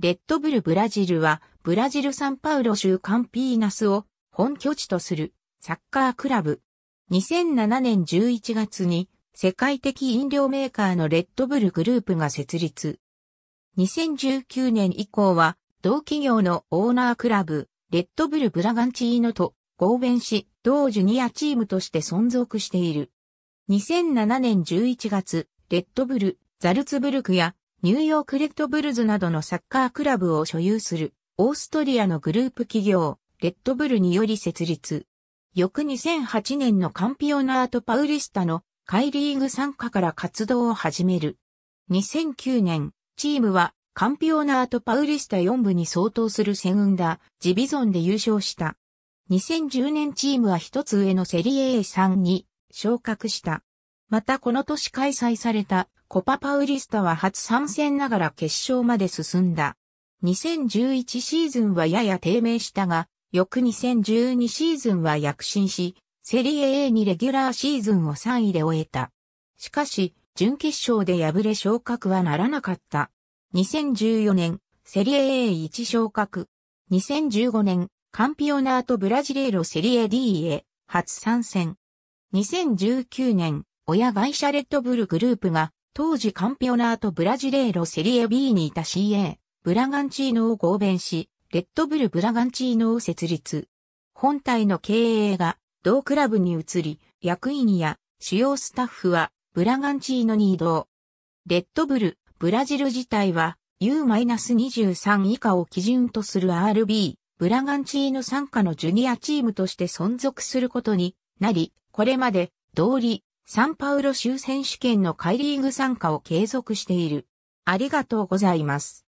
レッドブルブラジルは、ブラジルサンパウロ州カンピーナスを本拠地とするサッカークラブ。2007年11月に世界的飲料メーカーのレッドブルグループが設立。2019年以降は同企業のオーナークラブ、レッドブルブラガンチーノと合弁し、同ジュニアチームとして存続している。2007年11月、レッドブル、ザルツブルクやニューヨークレッドブルズなどのサッカークラブを所有する、オーストリアのグループ企業、レッドブルにより設立。翌2008年のカンピオナートパウリスタのカイリーグ参加から活動を始める。2009年、チームはカンピオナートパウリスタ4部に相当するセグンダ、ジビゾンで優勝した。2010年チームは一つ上のセリエ A3 に昇格した。またこの年開催されたコパパウリスタは初参戦ながら決勝まで進んだ。2011シーズンはやや低迷したが、翌2012シーズンは躍進し、セリエ A にレギュラーシーズンを3位で終えた。しかし、準決勝で敗れ昇格はならなかった。2014年、セリエ A1 昇格。2015年、カンピオナートブラジレーロセリエ D へ初参戦。2019年、親会社レッドブルグループが当時カンピオナートブラジレーロセリエ B にいた CA、ブラガンチーノを合弁し、レッドブルブラガンチーノを設立。本体の経営が同クラブに移り、役員や主要スタッフはブラガンチーノに移動。レッドブル、ブラジル自体は U-23 以下を基準とする RB、ブラガンチーノ参加のジュニアチームとして存続することになり、これまで、通理、サンパウロ州選手権のカイリーグ参加を継続している。ありがとうございます。